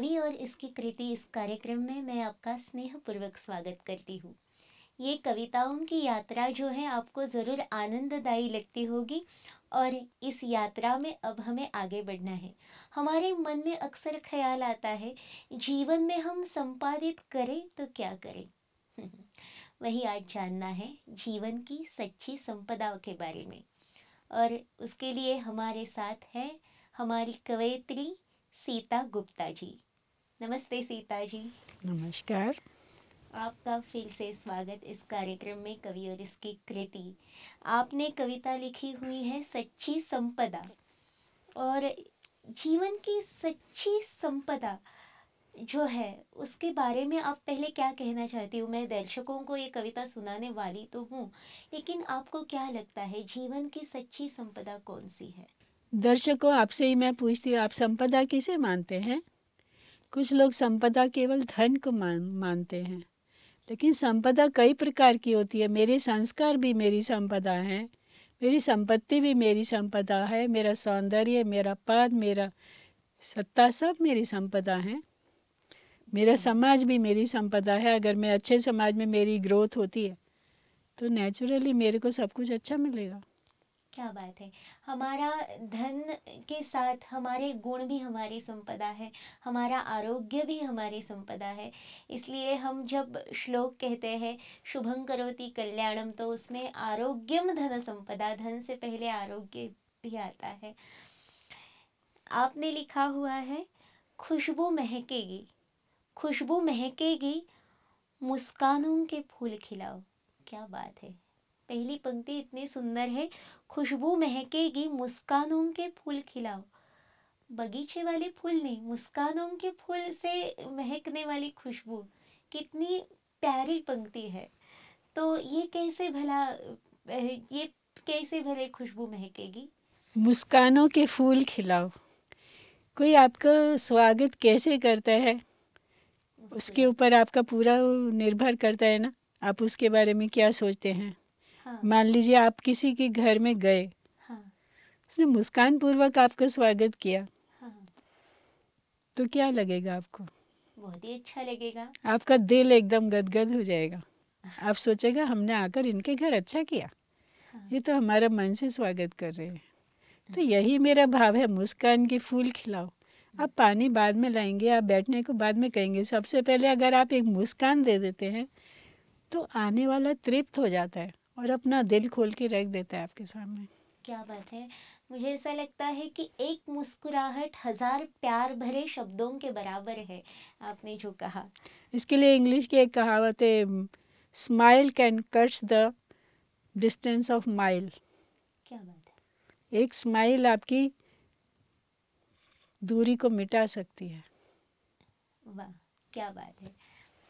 कवि और इसकी कृति इस कार्यक्रम में मैं आपका स्नेहपूर्वक स्वागत करती हूँ ये कविताओं की यात्रा जो है आपको ज़रूर आनंददायी लगती होगी और इस यात्रा में अब हमें आगे बढ़ना है हमारे मन में अक्सर ख्याल आता है जीवन में हम संपादित करें तो क्या करें वही आज जानना है जीवन की सच्ची संपदाओं के बारे में और उसके लिए हमारे साथ है हमारी कवयित्री सीता गुप्ता जी नमस्ते सीता जी नमस्कार आपका फिर से स्वागत इस कार्यक्रम में कवि और इसकी कृति आपने कविता लिखी हुई है सच्ची संपदा और जीवन की सच्ची संपदा जो है उसके बारे में आप पहले क्या कहना चाहती हूँ मैं दर्शकों को ये कविता सुनाने वाली तो हूँ लेकिन आपको क्या लगता है जीवन की सच्ची संपदा कौन सी है दर्शकों आपसे ही मैं पूछती हूँ आप संपदा किसे मानते हैं कुछ लोग संपदा केवल धन को मान मानते हैं लेकिन संपदा कई प्रकार की होती है मेरे संस्कार भी मेरी संपदा हैं मेरी संपत्ति भी मेरी संपदा है मेरा सौंदर्य मेरा पद मेरा सत्ता सब मेरी संपदा है मेरा हाँ। समाज भी मेरी संपदा है अगर मैं अच्छे समाज में मेरी ग्रोथ होती है तो नेचुरली मेरे को सब कुछ अच्छा मिलेगा क्या बात है हमारा धन के साथ हमारे गुण भी हमारी संपदा है हमारा आरोग्य भी हमारी संपदा है इसलिए हम जब श्लोक कहते हैं शुभम करोति कल्याणम तो उसमें आरोग्यम धन संपदा धन से पहले आरोग्य भी आता है आपने लिखा हुआ है खुशबू महकेगी खुशबू महकेगी मुस्कानों के फूल खिलाओ क्या बात है पहली पंक्ति इतनी सुंदर है खुशबू महकेगी मुस्कानों के फूल खिलाओ बगीचे वाले फूल नहीं मुस्कानों के फूल से महकने वाली खुशबू कितनी प्यारी पंक्ति है तो ये कैसे भला ये कैसे भले खुशबू महकेगी मुस्कानों के फूल खिलाओ कोई आपका स्वागत कैसे करता है उसके ऊपर आपका पूरा निर्भर करता है ना आप उसके बारे में क्या सोचते हैं हाँ। मान लीजिए आप किसी के घर में गए हाँ। उसने मुस्कान पूर्वक आपका स्वागत किया हाँ। तो क्या लगेगा आपको बहुत ही अच्छा लगेगा आपका दिल एकदम गदगद हो जाएगा आप सोचेगा हमने आकर इनके घर अच्छा किया ये तो हमारा मन से स्वागत कर रहे हैं तो अच्छा। यही मेरा भाव है मुस्कान के फूल खिलाओ आप पानी बाद में लाएंगे आप बैठने को बाद में कहेंगे सबसे पहले अगर आप एक मुस्कान दे देते हैं तो आने वाला तृप्त हो जाता है और अपना दिल खोल के रख देता है आपके सामने क्या बात है मुझे ऐसा लगता है कि एक मुस्कुराहट हजार प्यार भरे शब्दों के बराबर है आपने जो कहा इसके लिए इंग्लिश की एक कहावत है smile can cuts the distance of mile क्या बात है एक स्माइल आपकी दूरी को मिटा सकती है वाह क्या बात है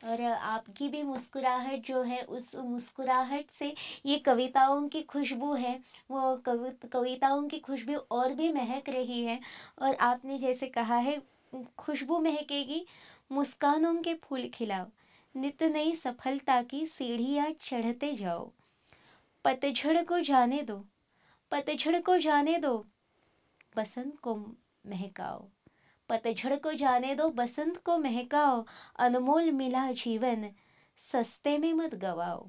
और आपकी भी मुस्कुराहट जो है उस मुस्कुराहट से ये कविताओं की खुशबू है वो कविताओं की खुशबू और भी महक रही है और आपने जैसे कहा है खुशबू महकेगी मुस्कानों के फूल खिलाओ नित नई सफलता की सीढ़ियाँ चढ़ते जाओ पतझड़ को जाने दो पतझड़ को जाने दो बसंत को महकाओ पतझड़ को जाने दो बसंत को महकाओ अनमोल मिला जीवन सस्ते में मत गवाओ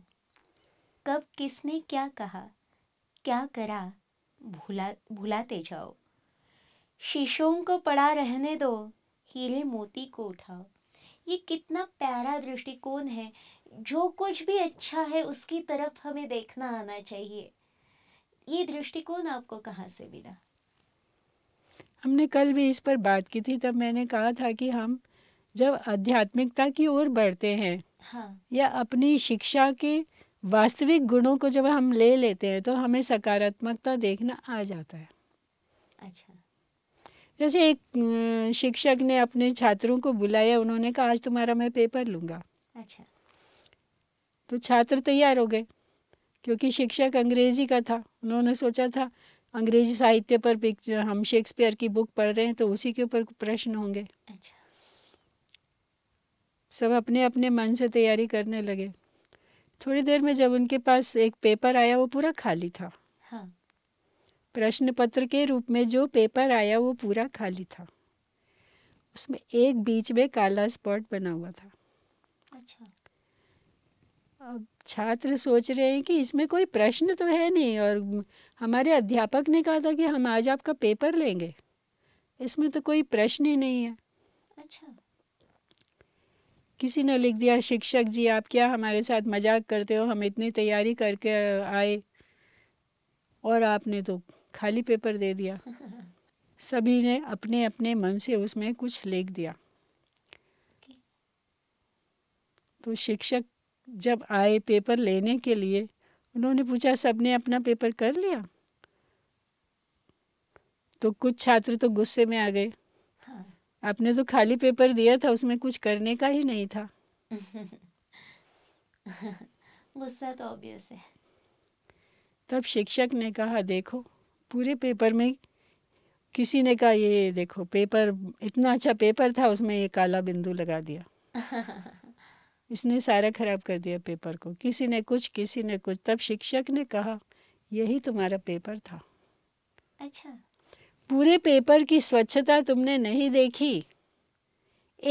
कब किसने क्या कहा क्या करा भुला भुलाते जाओ शीशों को पड़ा रहने दो हीरे मोती को उठाओ ये कितना प्यारा दृष्टिकोण है जो कुछ भी अच्छा है उसकी तरफ हमें देखना आना चाहिए ये दृष्टिकोण आपको कहाँ से मिला हमने कल भी इस पर बात की थी तब मैंने कहा था कि हम जब आध्यात्मिकता की ओर बढ़ते हैं हाँ। या अपनी शिक्षा के वास्तविक गुणों को जब हम ले लेते हैं तो हमें सकारात्मकता देखना आ जाता है अच्छा जैसे एक शिक्षक ने अपने छात्रों को बुलाया उन्होंने कहा आज तुम्हारा मैं पेपर लूँगा अच्छा तो छात्र तैयार हो गए क्योंकि शिक्षक अंग्रेजी का था उन्होंने सोचा था अंग्रेजी साहित्य पर हम शेक्सपियर की बुक पढ़ रहे हैं तो उसी के ऊपर प्रश्न होंगे अच्छा। सब अपने अपने मन से तैयारी करने लगे थोड़ी देर में जब उनके पास एक पेपर आया वो पूरा खाली था हाँ। प्रश्न पत्र के रूप में जो पेपर आया वो पूरा खाली था उसमें एक बीच में काला स्पॉट बना हुआ था अच्छा। अब छात्र सोच रहे हैं कि इसमें कोई प्रश्न तो है नहीं और हमारे अध्यापक ने कहा था कि हम आज आपका पेपर लेंगे इसमें तो कोई प्रश्न ही नहीं है अच्छा किसी ने लिख दिया शिक्षक जी आप क्या हमारे साथ मजाक करते हो हम इतनी तैयारी करके आए और आपने तो खाली पेपर दे दिया सभी ने अपने अपने मन से उसमें कुछ लिख दिया तो शिक्षक जब आए पेपर लेने के लिए उन्होंने पूछा सबने अपना पेपर कर लिया तो कुछ छात्र तो गुस्से में आ गए हाँ। आपने तो खाली पेपर दिया था उसमें कुछ करने का ही नहीं था गुस्सा तो ऑब्वियस है तब शिक्षक ने कहा देखो पूरे पेपर में किसी ने कहा ये देखो पेपर इतना अच्छा पेपर था उसमें ये काला बिंदु लगा दिया इसने सारा खराब कर दिया पेपर को किसी ने कुछ किसी ने कुछ तब शिक्षक ने कहा यही तुम्हारा पेपर था अच्छा पूरे पेपर की स्वच्छता तुमने नहीं देखी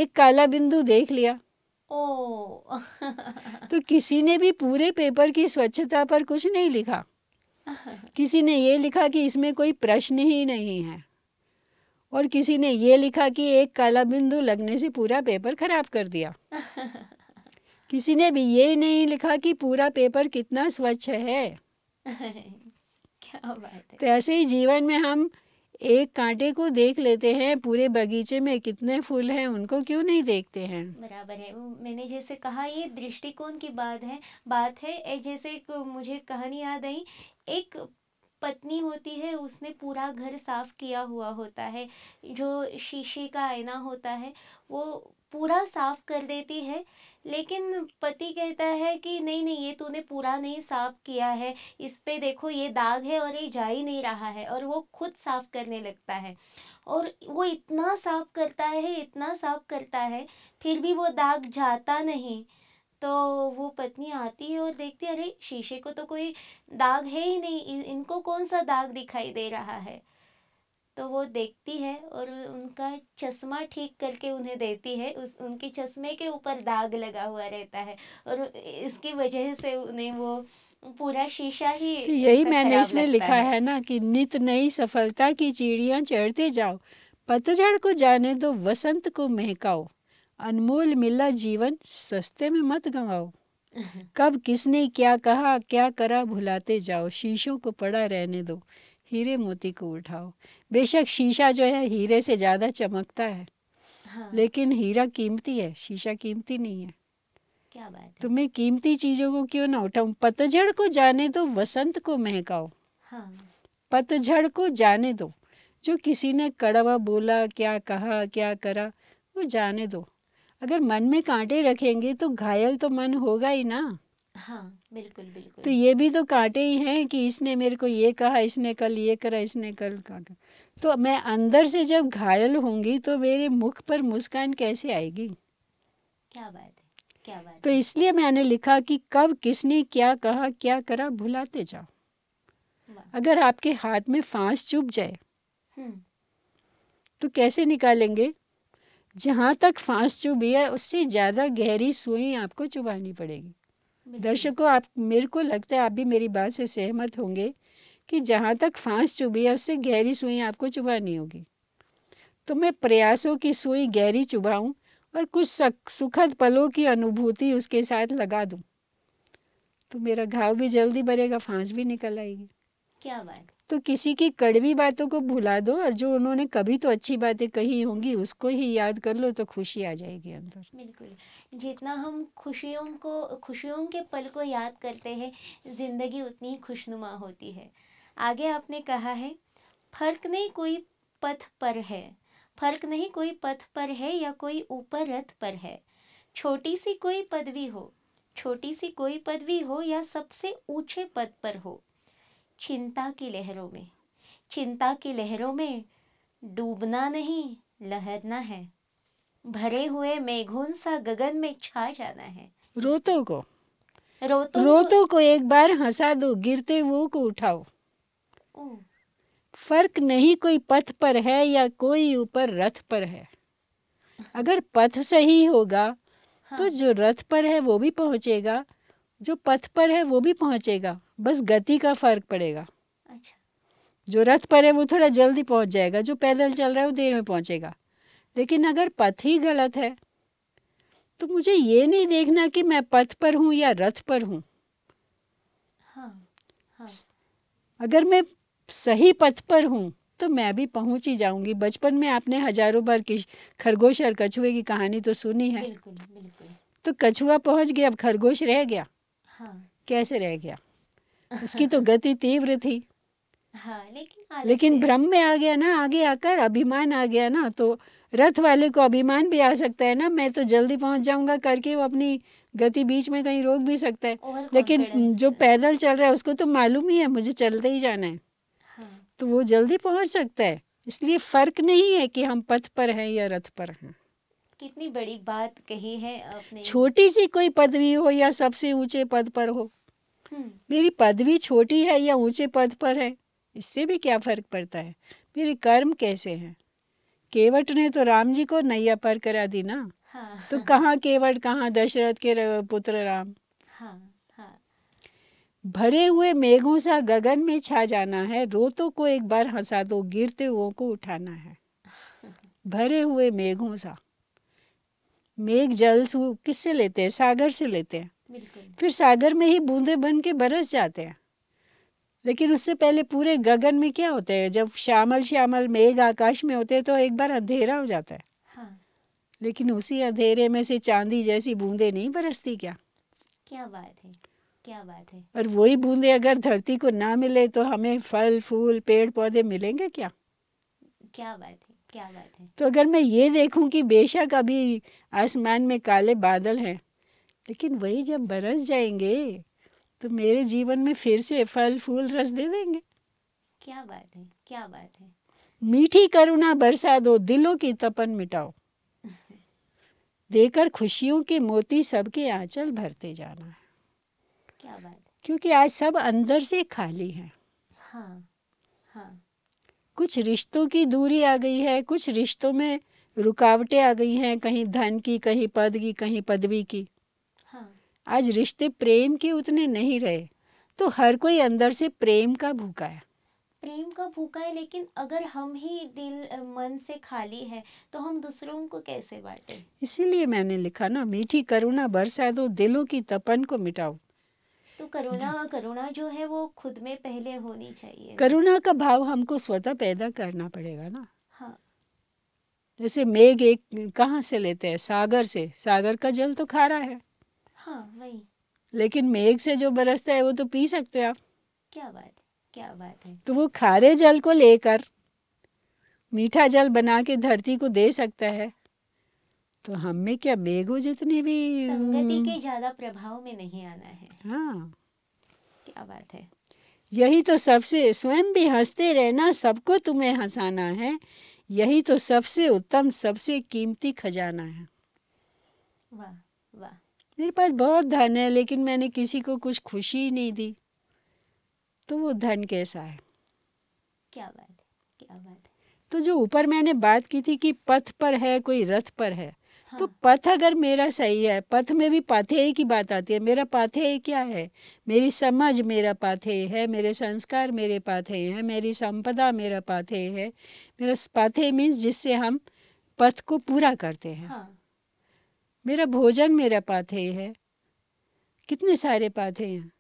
एक काला बिंदु देख लिया ओ तो किसी ने भी पूरे पेपर की स्वच्छता पर कुछ नहीं लिखा किसी ने ये लिखा कि इसमें कोई प्रश्न ही नहीं है और किसी ने ये लिखा कि एक काला बिंदु लगने से पूरा पेपर खराब कर दिया किसी ने भी ये नहीं लिखा कि पूरा पेपर कितना स्वच्छ है क्या बात है तो ऐसे ही जीवन में हम एक कांटे को देख लेते हैं पूरे बगीचे में कितने फूल हैं उनको क्यों नहीं देखते हैं बराबर है मैंने जैसे कहा ये दृष्टिकोण की बात है बात है जैसे एक मुझे कहानी याद आई एक पत्नी होती है उसने पूरा घर साफ किया हुआ होता है जो शीशे का आईना होता है वो पूरा साफ कर देती है लेकिन पति कहता है कि नहीं नहीं ये तूने पूरा नहीं साफ किया है इस पर देखो ये दाग है और ये जा ही नहीं रहा है और वो खुद साफ करने लगता है और वो इतना साफ करता है इतना साफ करता है फिर भी वो दाग जाता नहीं तो वो पत्नी आती है और देखती है अरे शीशे को तो कोई दाग है ही नहीं इनको कौन सा दाग दिखाई दे रहा है तो वो देखती है और उनका चश्मा ठीक करके उन्हें देती है उस उनके चश्मे के ऊपर दाग लगा हुआ रहता है और इसकी वजह से उन्हें वो पूरा शीशा ही तो यही मैंने इसमें लिखा है।, है ना कि नित नई सफलता की चिड़िया चढ़ते जाओ पतझड़ को जाने दो वसंत को महकाओ अनमोल मिला जीवन सस्ते में मत गंवाओ कब किसने क्या कहा क्या करा भुलाते जाओ शीशों को पड़ा रहने दो हीरे मोती को उठाओ बेशक शीशा जो है हीरे से ज़्यादा चमकता है हाँ। लेकिन हीरा कीमती है शीशा कीमती नहीं है क्या बात है? तुम्हें कीमती चीज़ों को क्यों ना उठाऊ पतझड़ को जाने दो वसंत को महकाओ हाँ। पतझड़ को जाने दो जो किसी ने कड़वा बोला क्या कहा क्या करा वो जाने दो अगर मन में कांटे रखेंगे तो घायल तो मन होगा ही ना हाँ बिल्कुल बिल्कुल तो ये भी तो काटे ही हैं कि इसने मेरे को ये कहा इसने कल ये करा इसने कल कहा तो मैं अंदर से जब घायल होंगी तो मेरे मुख पर मुस्कान कैसे आएगी क्या बात है क्या बात तो है? तो इसलिए मैंने लिखा कि कब किसने क्या कहा क्या करा भुलाते जाओ अगर आपके हाथ में फांस चुभ जाए हम्म। तो कैसे निकालेंगे जहाँ तक फांस चुभी है उससे ज़्यादा गहरी सुई आपको चुभानी पड़ेगी दर्शकों आप मेरे को लगता है आप भी मेरी बात से सहमत होंगे कि जहाँ तक फांस चुभी है उससे गहरी सुई आपको चुभानी होगी तो मैं प्रयासों की सुई गहरी चुभाऊँ और कुछ सुखद पलों की अनुभूति उसके साथ लगा दूँ तो मेरा घाव भी जल्दी भरेगा फांस भी निकल आएगी क्या बात तो किसी की कड़वी बातों को भुला दो और जो उन्होंने कभी तो अच्छी बातें कही होंगी उसको ही याद कर लो तो खुशी आ जाएगी अंदर बिल्कुल जितना हम खुशियों को खुशियों के पल को याद करते हैं ज़िंदगी उतनी खुशनुमा होती है आगे आपने कहा है फर्क नहीं कोई पथ पर है फर्क नहीं कोई पथ पर है या कोई ऊपर रथ पर है छोटी सी कोई पदवी हो छोटी सी कोई पदवी हो या सबसे ऊंचे पद पर हो चिंता की लहरों में चिंता की लहरों में डूबना नहीं लहरना है भरे हुए मेघों सा गगन में छा जाना है रोतों को रोतों रोतों को एक बार हंसा दो गिरते वो को उठाओ फर्क नहीं कोई पथ पर है या कोई ऊपर रथ पर है अगर पथ सही होगा हाँ। तो जो रथ पर है वो भी पहुंचेगा जो पथ पर है वो भी पहुंचेगा बस गति का फर्क पड़ेगा अच्छा जो रथ पर है वो थोड़ा जल्दी पहुंच जाएगा जो पैदल चल रहा है वो देर में पहुंचेगा लेकिन अगर पथ ही गलत है तो मुझे ये नहीं देखना कि मैं पथ पर हूँ या रथ पर हूँ हाँ, हाँ। अगर मैं सही पथ पर हूँ तो मैं भी पहुँच ही जाऊँगी बचपन में आपने हजारों बार की खरगोश और कछुए की कहानी तो सुनी है बिल्कुल, बिल्कुल। तो कछुआ पहुँच गया अब खरगोश रह गया हाँ। कैसे रह गया उसकी तो गति तीव्र थी हाँ, लेकिन लेकिन भ्रम में आ गया ना आगे आकर अभिमान आ गया ना तो रथ वाले को अभिमान भी आ सकता है ना मैं तो जल्दी पहुंच जाऊंगा करके वो अपनी गति बीच में कहीं रोक भी सकता है लेकिन जो पैदल चल रहा है उसको तो मालूम ही है मुझे चलते ही जाना है हाँ। तो वो जल्दी पहुंच सकता है इसलिए फ़र्क नहीं है कि हम पथ पर हैं या रथ पर हैं कितनी बड़ी बात कही है आपने छोटी सी कोई पदवी हो या सबसे ऊंचे पद पर हो हम्म। मेरी पदवी छोटी है या ऊंचे पद पर है इससे भी क्या फर्क पड़ता है मेरे कर्म कैसे हैं केवट ने तो राम जी को नैया पर करा दी ना हाँ, तो हाँ, कहाँ केवट कहाँ दशरथ के पुत्र राम हाँ, हाँ। भरे हुए मेघों सा गगन में छा जाना है रोतों को एक बार हंसा दो गिरते हुओं को उठाना है भरे हुए मेघों सा मेघ जल किससे लेते हैं सागर से लेते हैं फिर सागर में ही बूंदे बन के बरस जाते हैं लेकिन उससे पहले पूरे गगन में क्या होता है जब श्यामल श्यामल मेघ आकाश में होते हैं तो एक बार अंधेरा हो जाता है हाँ। लेकिन उसी अंधेरे में से चांदी जैसी बूंदे नहीं बरसती क्या क्या बात है क्या बात है और वही बूंदे अगर धरती को ना मिले तो हमें फल फूल पेड़ पौधे मिलेंगे क्या क्या बात है क्या बात है तो अगर मैं ये देखूं कि बेशक अभी आसमान में काले बादल हैं लेकिन वही जब बरस जाएंगे तो मेरे जीवन में फिर से फल फूल रस दे देंगे क्या बात है क्या बात है मीठी करुणा बरसा दो दिलों की तपन मिटाओ देकर खुशियों के मोती सबके आंचल भरते जाना है क्या बात क्योंकि आज सब अंदर से खाली है हाँ, हाँ. कुछ रिश्तों की दूरी आ गई है कुछ रिश्तों में रुकावटें आ गई हैं कहीं धन की कहीं पद की कहीं पदवी की हाँ। आज रिश्ते प्रेम के उतने नहीं रहे तो हर कोई अंदर से प्रेम का भूखा है प्रेम का भूखा है लेकिन अगर हम ही दिल मन से खाली है तो हम दूसरों को कैसे बांटें इसीलिए मैंने लिखा ना मीठी करुणा बरसा दो दिलों की तपन को मिटाओ तो करुणा करुणा जो है वो खुद में पहले होनी चाहिए करुणा का भाव हमको स्वतः पैदा करना पड़ेगा ना जैसे मेघ एक कहाँ से लेते हैं सागर से सागर का जल तो खारा है हाँ वही लेकिन मेघ से जो बरसता है वो तो पी सकते हैं आप क्या बात है क्या बात है तो वो खारे जल को लेकर मीठा जल बना के धरती को दे सकता है तो हम में क्या बेगो जितनी भी संगति हम्म। के ज्यादा प्रभाव में नहीं आना है हाँ क्या बात है यही तो सबसे स्वयं भी हंसते रहना सबको तुम्हें हंसाना है यही तो सबसे उत्तम सबसे कीमती खजाना है वाह वाह मेरे पास बहुत धन है लेकिन मैंने किसी को कुछ खुशी ही नहीं दी तो वो धन कैसा है क्या बात है क्या बात है तो जो ऊपर मैंने बात की थी कि पथ पर है कोई रथ पर है हाँ। तो पथ अगर मेरा सही है पथ में भी पाथेय की बात आती है मेरा पाथेय क्या है मेरी समझ मेरा पाथेय है मेरे संस्कार मेरे पाथेय है मेरी संपदा मेरा पाथेय है मेरा पाथेय मीन्स जिससे हम पथ को पूरा करते हैं हाँ। मेरा भोजन मेरा पाथेय है कितने सारे पाथेय हैं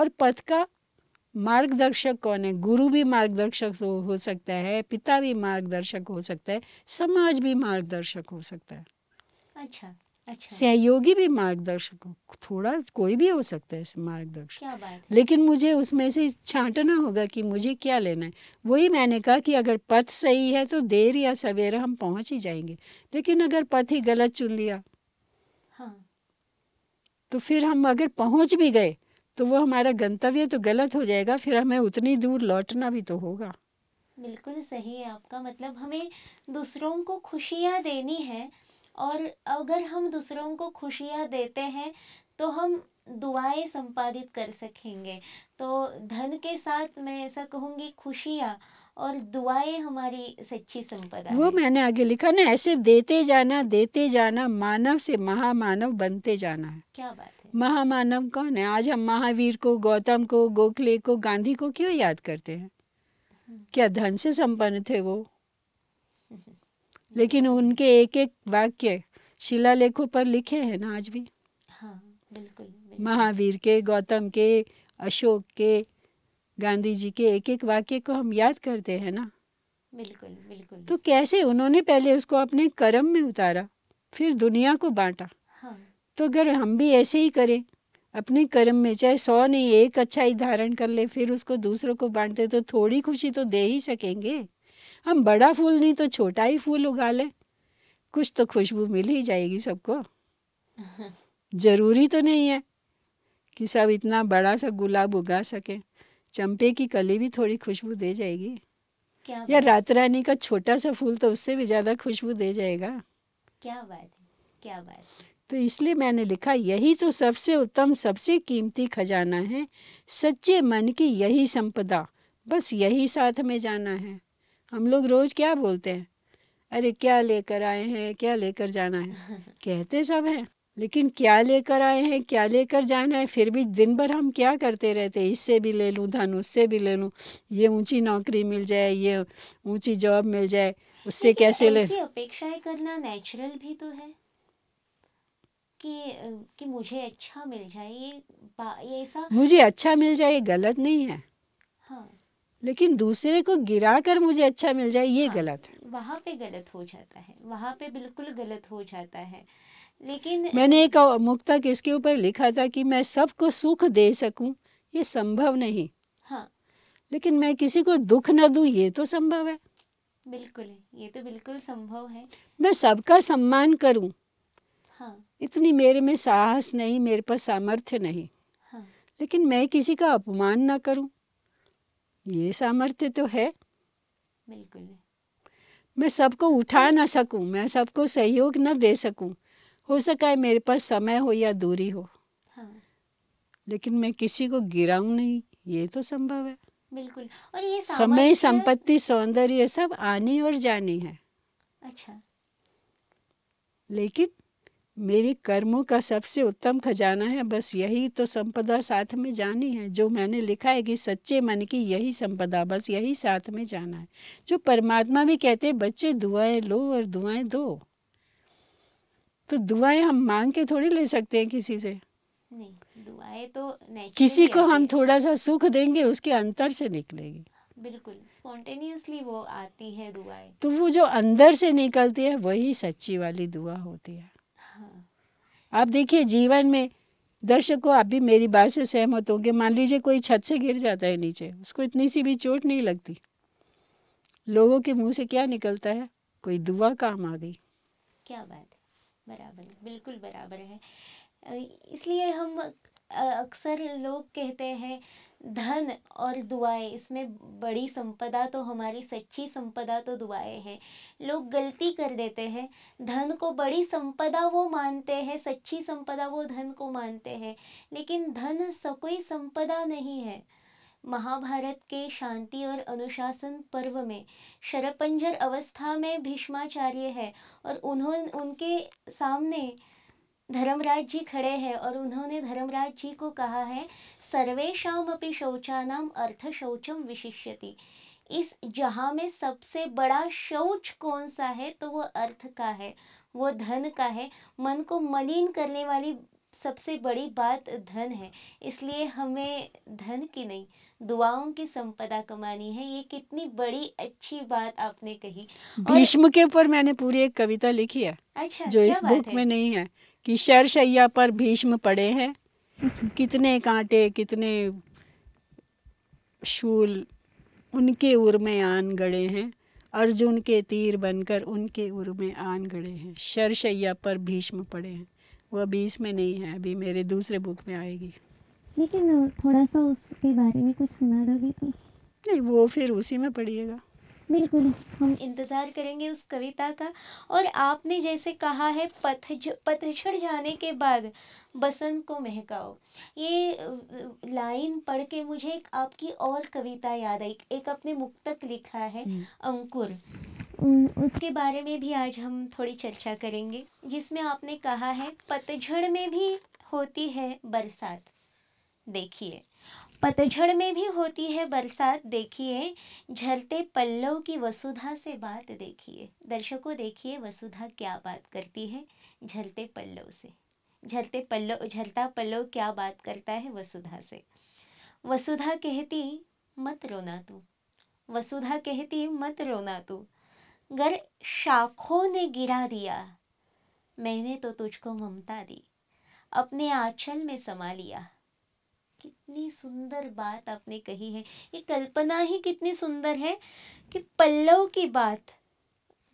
और पथ का मार्गदर्शक कौन है गुरु भी मार्गदर्शक हो सकता है पिता भी मार्गदर्शक हो सकता है समाज भी मार्गदर्शक हो सकता है अच्छा अच्छा सहयोगी भी मार्गदर्शक थोड़ा कोई भी हो सकता है मार्गदर्शक क्या बात है? लेकिन मुझे उसमें से छांटना होगा कि मुझे क्या लेना है वही मैंने कहा कि अगर पथ सही है तो देर या सवेरा हम पहुंच ही जाएंगे लेकिन अगर पथ ही गलत चुन लिया हाँ। तो फिर हम अगर पहुंच भी गए तो वो हमारा गंतव्य तो गलत हो जाएगा फिर हमें उतनी दूर लौटना भी तो होगा बिल्कुल सही है आपका मतलब हमें दूसरों को खुशियाँ देनी है और अगर हम दूसरों को खुशियाँ देते हैं तो हम दुआएं संपादित कर सकेंगे तो धन के साथ मैं ऐसा कहूँगी खुशियाँ और दुआएं हमारी सच्ची संपदा वो मैंने आगे लिखा ना ऐसे देते जाना देते जाना मानव से महामानव बनते जाना है क्या बात है महामानव कौन है आज हम महावीर को गौतम को गोखले को गांधी को क्यों याद करते हैं हम्म। क्या धन से संपन्न थे वो लेकिन उनके एक एक वाक्य शिलालेखों पर लिखे हैं ना आज भी हाँ बिल्कुल, महावीर के गौतम के अशोक के गांधी जी के एक एक वाक्य को हम याद करते हैं ना बिल्कुल बिल्कुल तो कैसे उन्होंने पहले उसको अपने कर्म में उतारा फिर दुनिया को बांटा हाँ। तो अगर हम भी ऐसे ही करें अपने कर्म में चाहे सौ नहीं एक अच्छा धारण कर ले फिर उसको दूसरों को बांटते तो थोड़ी खुशी तो दे ही सकेंगे हम बड़ा फूल नहीं तो छोटा ही फूल उगा लें कुछ तो खुशबू मिल ही जाएगी सबको ज़रूरी तो नहीं है कि सब इतना बड़ा सा गुलाब उगा सके चंपे की कली भी थोड़ी खुशबू दे जाएगी या रात रानी का छोटा सा फूल तो उससे भी ज़्यादा खुशबू दे जाएगा क्या बात है क्या बात है? तो इसलिए मैंने लिखा यही तो सबसे उत्तम सबसे कीमती खजाना है सच्चे मन की यही संपदा बस यही साथ में जाना है हम लोग रोज़ क्या बोलते हैं अरे क्या लेकर आए हैं क्या लेकर जाना है कहते सब हैं लेकिन क्या लेकर आए हैं क्या लेकर जाना है फिर भी दिन भर हम क्या करते रहते इससे भी ले लूँ धन उससे भी ले लूँ ये ऊंची नौकरी मिल जाए ये ऊंची जॉब मिल जाए उससे कैसे ले अपेक्षाएं करना नेचुरल भी तो है कि कि मुझे अच्छा मिल जाए ये ऐसा मुझे अच्छा मिल जाए गलत नहीं है हाँ लेकिन दूसरे को गिरा कर मुझे अच्छा मिल जाए ये हाँ, गलत है वहाँ पे गलत हो जाता है वहाँ पे बिल्कुल गलत हो जाता है लेकिन मैंने एक मुक्ता किसके ऊपर लिखा था कि मैं सबको सुख दे सकूं ये संभव नहीं हाँ लेकिन मैं किसी को दुख न दू ये तो संभव है बिल्कुल ये तो बिल्कुल संभव है मैं सबका सम्मान करूं हाँ इतनी मेरे में साहस नहीं मेरे पर सामर्थ्य नहीं हाँ लेकिन मैं किसी का अपमान ना करूं ये सामर्थ्य तो है बिल्कुल मैं सबको उठा ना सकूं मैं सबको सहयोग ना दे सकूं हो सका है मेरे पास समय हो या दूरी हो हाँ। लेकिन मैं किसी को गिराऊं नहीं ये तो संभव है बिल्कुल और ये समय संपत्ति सौंदर्य सब आनी और जानी है अच्छा लेकिन मेरे कर्मों का सबसे उत्तम खजाना है बस यही तो संपदा साथ में जानी है जो मैंने लिखा है कि सच्चे मन की यही संपदा बस यही साथ में जाना है जो परमात्मा भी कहते हैं बच्चे दुआएं लो और दुआएं दो तो दुआएं हम मांग के थोड़ी ले सकते हैं किसी से नहीं दुआएं तो किसी को हम थोड़ा सा सुख देंगे उसके अंतर से निकलेगी बिल्कुल स्पॉन्टेनियसली वो आती है दुआएं तो वो जो अंदर से निकलती है वही सच्ची वाली दुआ होती है आप देखिए जीवन में दर्शकों आप भी मेरी बात से सहमत होंगे मान लीजिए कोई छत से गिर जाता है नीचे उसको इतनी सी भी चोट नहीं लगती लोगों के मुंह से क्या निकलता है कोई दुआ काम आ गई क्या बात है बराबर बिल्कुल बराबर है इसलिए हम अक्सर लोग कहते हैं धन और दुआएं इसमें बड़ी संपदा तो हमारी सच्ची संपदा तो दुआएं हैं लोग गलती कर देते हैं धन को बड़ी संपदा वो मानते हैं सच्ची संपदा वो धन को मानते हैं लेकिन धन सकोई संपदा नहीं है महाभारत के शांति और अनुशासन पर्व में शरपंजर अवस्था में भीष्माचार्य है और उन्होंने उनके सामने धर्मराज जी खड़े हैं और उन्होंने धर्मराज जी को कहा है सर्वेशामपि शौचानाम अर्थ शौचम विशिष्यति इस जहाँ में सबसे बड़ा शौच कौन सा है तो वो अर्थ का है वो धन का है मन को मलिन करने वाली सबसे बड़ी बात धन है इसलिए हमें धन की नहीं दुआओं की संपदा कमानी है ये कितनी बड़ी अच्छी बात आपने कही भीष्म और... के ऊपर मैंने पूरी एक कविता लिखी है अच्छा जो इस बुक में नहीं है कि शरशैया पर भीष्म पड़े हैं कितने कांटे कितने शूल उनके उर में आन गड़े हैं अर्जुन के तीर बनकर उनके उर में आन गड़े हैं शरशैया पर भीष्म पड़े हैं वह अभी इसमें नहीं है अभी मेरे दूसरे बुक में आएगी लेकिन थोड़ा सा उसके बारे में कुछ सुना दोगे तो नहीं वो फिर उसी में पढ़िएगा बिल्कुल हम इंतज़ार करेंगे उस कविता का और आपने जैसे कहा है पथझ पतझड़ जाने के बाद बसंत को महकाओ ये लाइन पढ़ के मुझे एक आपकी और कविता याद आई एक अपने मुक्तक लिखा है हम्म। अंकुर हम्म। उसके बारे में भी आज हम थोड़ी चर्चा करेंगे जिसमें आपने कहा है पतझड़ में भी होती है बरसात देखिए पतझड़ में भी होती है बरसात देखिए झलते पल्लव की वसुधा से बात देखिए दर्शकों देखिए वसुधा क्या बात करती है झलते पल्लव से झलते पल्लव झलता पल्लव क्या बात करता है वसुधा से वसुधा कहती मत रोना तू वसुधा कहती मत रोना तू गर शाखों ने गिरा दिया मैंने तो तुझको ममता दी अपने आंचल में समा लिया कितनी सुंदर बात आपने कही है ये कल्पना ही कितनी सुंदर है कि पल्लव की बात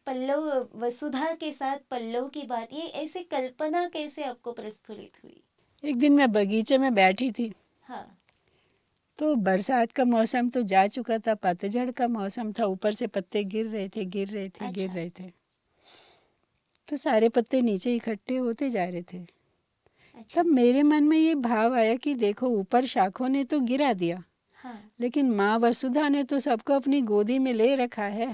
पल्लव वसुधा के साथ पल्लव की बात ये ऐसे कल्पना कैसे आपको प्रस्फुलित हुई एक दिन मैं बगीचे में बैठी थी हाँ तो बरसात का मौसम तो जा चुका था पतझड़ का मौसम था ऊपर से पत्ते गिर रहे थे गिर रहे थे अच्छा। गिर रहे थे तो सारे पत्ते नीचे इकट्ठे होते जा रहे थे अच्छा। तब मेरे मन में ये भाव आया कि देखो ऊपर शाखों ने तो गिरा दिया हाँ। लेकिन माँ वसुधा ने तो सबको अपनी गोदी में ले रखा है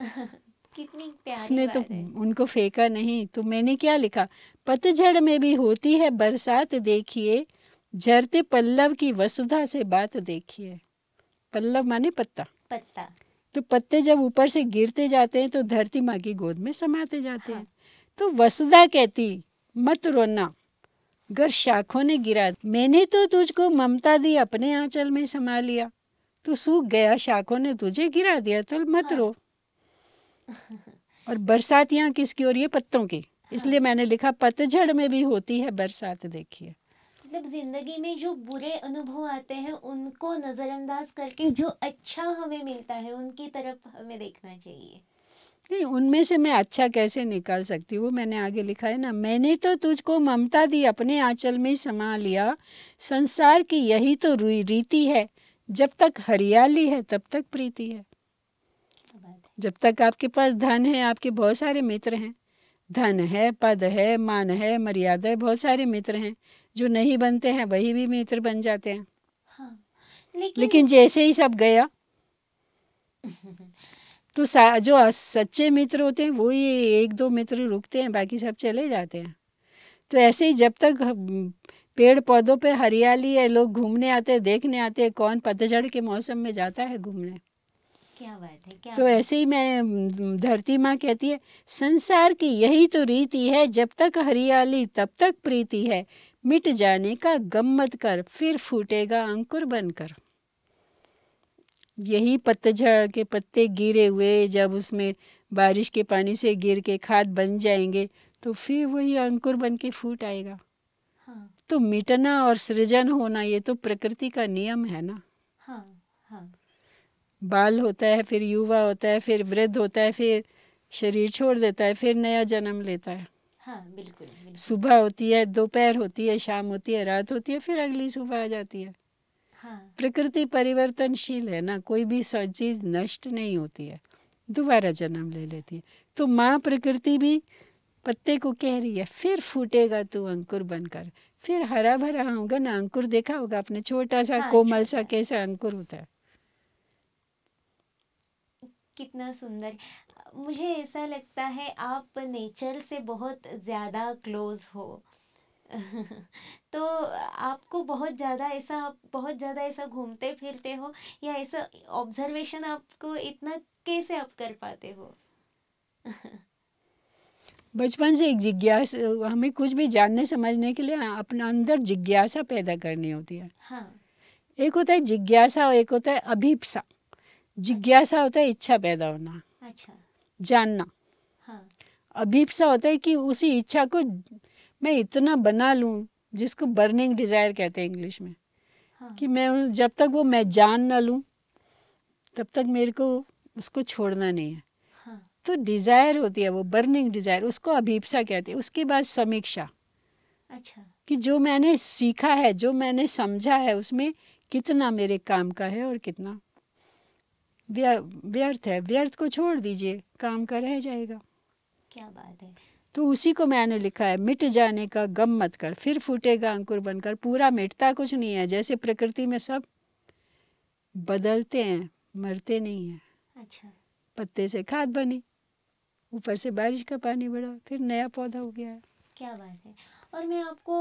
कितनी प्यारी उसने तो उनको फेंका नहीं तो मैंने क्या लिखा पतझड़ में भी होती है बरसात देखिए झरते पल्लव की वसुधा से बात देखिए पल्लव माने पत्ता पत्ता तो पत्ते जब ऊपर से गिरते जाते हैं तो धरती माँ की गोद में समाते जाते हाँ। हैं हाँ। तो वसुधा कहती मत रोना गर शाखों ने गिरा मैंने तो तुझको ममता दी अपने आंचल में समा लिया तू सूख गया शाखों ने तुझे गिरा दिया तो मत हाँ। रो और बरसात यहाँ किसकी और ये पत्तों की हाँ। इसलिए मैंने लिखा पतझड़ में भी होती है बरसात देखिए मतलब जिंदगी में जो बुरे अनुभव आते हैं उनको नज़रअंदाज करके जो अच्छा हमें मिलता है उनकी तरफ हमें देखना चाहिए नहीं उनमें से मैं अच्छा कैसे निकाल सकती हूँ मैंने आगे लिखा है ना मैंने तो तुझको ममता दी अपने आंचल में समा लिया संसार की यही तो रीति है जब तक हरियाली है तब तक प्रीति है जब तक आपके पास धन है आपके बहुत सारे मित्र हैं धन है पद है मान है मर्यादा है बहुत सारे मित्र हैं जो नहीं बनते हैं वही भी मित्र बन जाते हैं हाँ, लेकिन, लेकिन जैसे ही सब गया तो जो सच्चे मित्र होते हैं वही एक दो मित्र रुकते हैं बाकी सब चले जाते हैं तो ऐसे ही जब तक पेड़ पौधों पे हरियाली है लोग घूमने आते हैं देखने आते हैं कौन पतझड़ के मौसम में जाता है घूमने क्या बात है क्या तो ऐसे ही मैं धरती माँ कहती है संसार की यही तो रीति है जब तक हरियाली तब तक प्रीति है मिट जाने का गम्मत कर फिर फूटेगा अंकुर बनकर यही पतझड़ के पत्ते गिरे हुए जब उसमें बारिश के पानी से गिर के खाद बन जाएंगे तो फिर वही अंकुर बन के फूट आएगा हाँ। तो मिटना और सृजन होना ये तो प्रकृति का नियम है ना हाँ, हाँ। बाल होता है फिर युवा होता है फिर वृद्ध होता है फिर शरीर छोड़ देता है फिर नया जन्म लेता है हाँ, बिल्कुल, बिल्कुल। सुबह होती है दोपहर होती है शाम होती है रात होती है फिर अगली सुबह आ जाती है हाँ। प्रकृति परिवर्तनशील है ना कोई भी चीज नष्ट नहीं होती है दोबारा जन्म ले लेती है तो माँ प्रकृति भी पत्ते को कह रही है फिर फूटेगा तू अंकुर बनकर फिर हरा भरा होगा ना अंकुर देखा होगा आपने हाँ, छोटा सा हाँ, कोमल सा कैसा अंकुर होता है कितना सुंदर मुझे ऐसा लगता है आप नेचर से बहुत ज़्यादा क्लोज हो तो आपको बहुत ज़्यादा ऐसा बहुत ज़्यादा ऐसा घूमते फिरते हो या ऐसा ऑब्जर्वेशन आपको इतना कैसे आप कर पाते हो बचपन से एक जिज्ञासा हमें कुछ भी जानने समझने के लिए अपना अंदर जिज्ञासा पैदा करनी होती है हाँ। एक होता है जिज्ञासा और एक होता है अभिप्सा जिज्ञासा होता है इच्छा पैदा होना अच्छा जानना हाँ। अभिप्सा होता है कि उसी इच्छा को मैं इतना बना लूँ जिसको बर्निंग डिज़ायर कहते हैं इंग्लिश में हाँ। कि मैं जब तक वो मैं जान ना लूँ तब तक मेरे को उसको छोड़ना नहीं है हाँ। तो डिज़ायर होती है वो बर्निंग डिज़ायर उसको अभीपसा कहते हैं उसके बाद समीक्षा अच्छा कि जो मैंने सीखा है जो मैंने समझा है उसमें कितना मेरे काम का है और कितना व्यर्थ है व्यर्थ को छोड़ दीजिए काम का रह जाएगा क्या बात है तो उसी को मैंने लिखा है मिट जाने का गम मत कर फिर फूटेगा अंकुर बनकर पूरा मिटता कुछ नहीं है जैसे प्रकृति में सब बदलते हैं मरते नहीं हैं अच्छा पत्ते से खाद बनी ऊपर से बारिश का पानी बढ़ा फिर नया पौधा हो गया क्या बात है और मैं आपको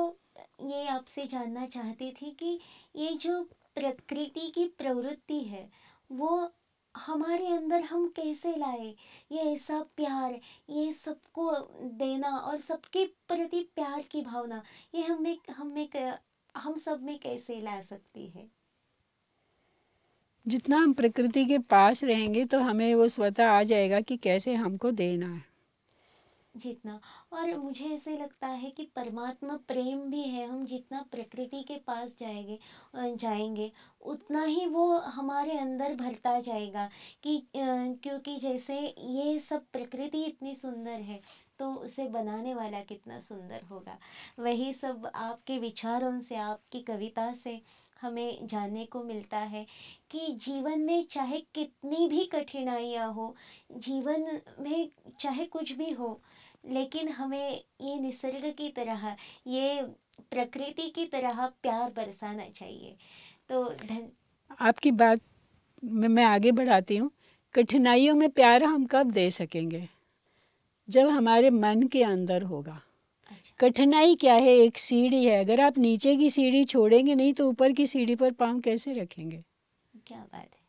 ये आपसे जानना चाहती थी कि ये जो प्रकृति की प्रवृत्ति है वो हमारे अंदर हम कैसे लाए ये सब प्यार ये सबको देना और सबके प्रति प्यार की भावना ये हमें हमें हम सब में कैसे ला सकती है जितना हम प्रकृति के पास रहेंगे तो हमें वो स्वतः आ जाएगा कि कैसे हमको देना है जितना और मुझे ऐसे लगता है कि परमात्मा प्रेम भी है हम जितना प्रकृति के पास जाएंगे जाएंगे उतना ही वो हमारे अंदर भरता जाएगा कि क्योंकि जैसे ये सब प्रकृति इतनी सुंदर है तो उसे बनाने वाला कितना सुंदर होगा वही सब आपके विचारों से आपकी कविता से हमें जानने को मिलता है कि जीवन में चाहे कितनी भी कठिनाइयाँ हो जीवन में चाहे कुछ भी हो लेकिन हमें ये निसर्ग की तरह ये प्रकृति की तरह प्यार बरसाना चाहिए तो धन आपकी बात में मैं आगे बढ़ाती हूँ कठिनाइयों में प्यार हम कब दे सकेंगे जब हमारे मन के अंदर होगा अच्छा। कठिनाई क्या है एक सीढ़ी है अगर आप नीचे की सीढ़ी छोड़ेंगे नहीं तो ऊपर की सीढ़ी पर पाँव कैसे रखेंगे क्या बात है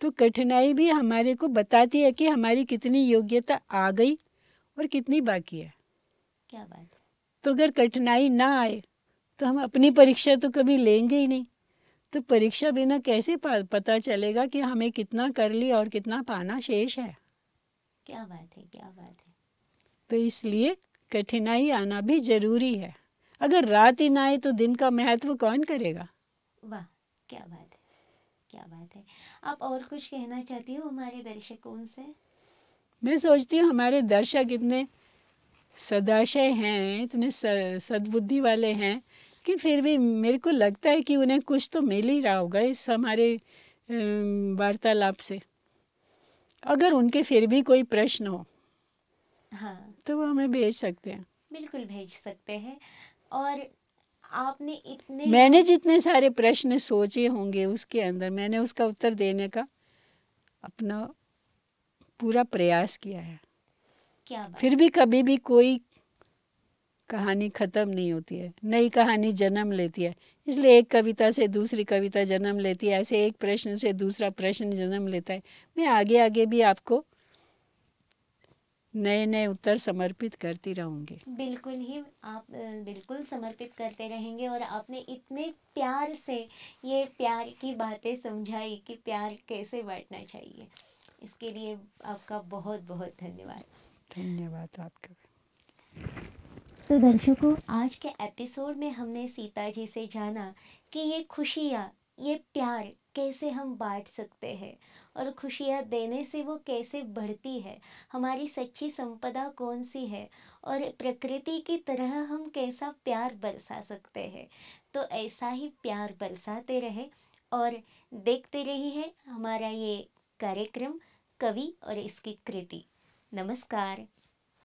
तो कठिनाई भी हमारे को बताती है कि हमारी कितनी योग्यता आ गई और कितनी बाकी है क्या बात है तो अगर कठिनाई ना आए तो हम अपनी परीक्षा तो कभी लेंगे ही नहीं तो परीक्षा बिना कैसे पता चलेगा कि हमें कितना कर लिया और कितना पाना शेष है क्या बात है क्या बात है तो इसलिए कठिनाई आना भी जरूरी है अगर रात ही ना आए तो दिन का महत्व कौन करेगा वाह क्या बात है क्या बात है आप और कुछ कहना चाहती हो हमारे दर्शकों से मैं सोचती हूँ हमारे दर्शक इतने सदाशय हैं इतने सद्बुद्धि वाले हैं कि फिर भी मेरे को लगता है कि उन्हें कुछ तो मिल ही रहा होगा इस हमारे वार्तालाप से अगर उनके फिर भी कोई प्रश्न हो हाँ तो वो हमें भेज सकते हैं बिल्कुल भेज सकते हैं और आपने इतने मैंने जितने सारे प्रश्न सोचे होंगे उसके अंदर मैंने उसका उत्तर देने का अपना पूरा प्रयास किया है क्या बात? फिर भी कभी भी कोई कहानी ख़त्म नहीं होती है नई कहानी जन्म लेती है इसलिए एक कविता से दूसरी कविता जन्म लेती है ऐसे एक प्रश्न से दूसरा प्रश्न जन्म लेता है मैं आगे आगे भी आपको नए नए उत्तर समर्पित करती रहूँगी बिल्कुल ही आप बिल्कुल समर्पित करते रहेंगे और आपने इतने प्यार से ये प्यार की बातें समझाई कि प्यार कैसे बांटना चाहिए इसके लिए आपका बहुत बहुत धन्यवाद धन्यवाद आपका तो दर्शकों आज के एपिसोड में हमने सीता जी से जाना कि ये खुशियाँ ये प्यार कैसे हम बांट सकते हैं और खुशियाँ देने से वो कैसे बढ़ती है हमारी सच्ची संपदा कौन सी है और प्रकृति की तरह हम कैसा प्यार बरसा सकते हैं तो ऐसा ही प्यार बरसाते रहे और देखते रही है हमारा ये कार्यक्रम कवि और इसकी कृति नमस्कार